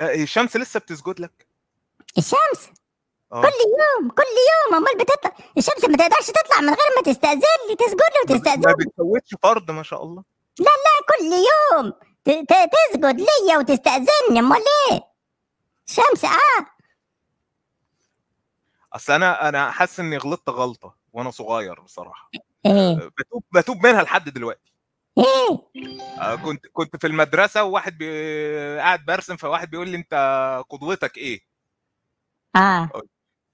آه، الشمس لسه بتسجد لك الشمس أوه. كل يوم كل يوم امال بتطلع الشمس ما تقدرش تطلع من غير ما تستأذن لي تسجد لي وتستأذن ما بتفوتش فرض ما شاء الله لا لا كل يوم تسجد ليا وتستأذني امال ايه شمس اه اصل انا انا حاسس اني غلطت غلطه وانا صغير بصراحه ايه آه، بتوب بتوب منها لحد دلوقتي آه، كنت كنت في المدرسه وواحد بي... قاعد برسم فواحد بيقول لي انت قدوتك ايه؟ اه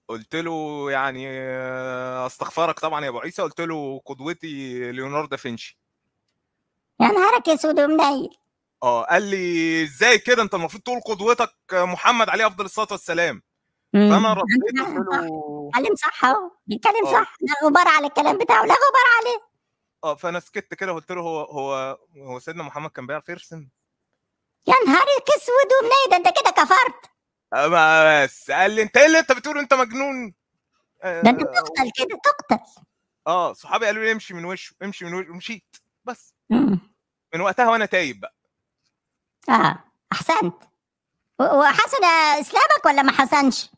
قلت له يعني آه، استغفرك طبعا يا ابو عيسى قلت له قدوتي ليوناردو فينشي يا نهارك يا سود ومنيل اه قال لي ازاي كده انت المفروض تقول قدوتك محمد عليه افضل الصلاه والسلام فانا رديت قلت له صح اهو بيتكلم آه. صح لا غبار على الكلام بتاعه لا غبار عليه اه فانا سكت كده قلت له هو هو هو سيدنا محمد كان بيعرف يرسم يا نهارك اسود ومنين ده انت كده كفرت ما آه، بس قال لي انت ايه اللي انت بتقوله انت مجنون آه، ده انت بتقتل كده تقتل اه صحابي قالوا لي امشي من وشه امشي من وشه ومشيت بس من وقتها وانا تايب بقى اه احسنت وحسن آه، اسلامك ولا ما حسنش؟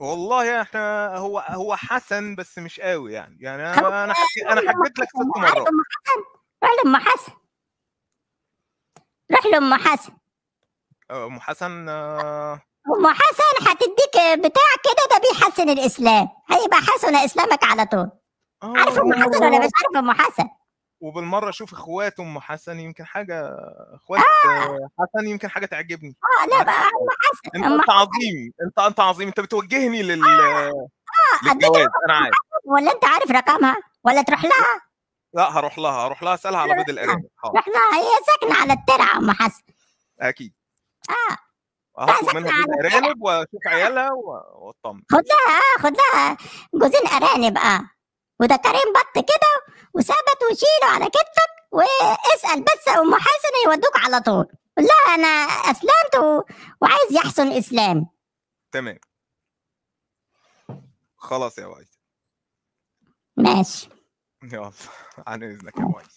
والله احنا هو هو حسن بس مش قوي يعني يعني انا انا حكيت انا حكيت لك ست مرات روح لام حسن روح لام حسن ام حسن آه. ام حسن هتديك بتاع كده ده بيحسن الاسلام هيبقى حسن اسلامك على طول آه، عارف ام حسن ولا مش عارف ام حسن وبالمره اشوف اخوات ام حسن يمكن حاجه اخوات آه. حسن يمكن حاجه تعجبني اه لا يعني بقى ام حسن انت, عظيم انت انت عظيم انت بتوجهني لل آه. آه. آه، انا عارف ولا انت عارف رقمها ولا تروح لها لا هروح لها هروح لها اسالها على بيض الارض روح لها هي ساكنه على الترعه ام حسن اكيد اه هاخد منها جوزين ارانب واشوف آه. عيالها واطمن خد لها اه خد لها جوزين ارانب اه وده كريم بط كده وثبت وشيله على كتفك واسال بس ام حسن يودوك على طول قول لها انا اسلمت و... وعايز يحسن اسلام تمام خلاص يا وايس ماشي يلا عن اذنك يا وايس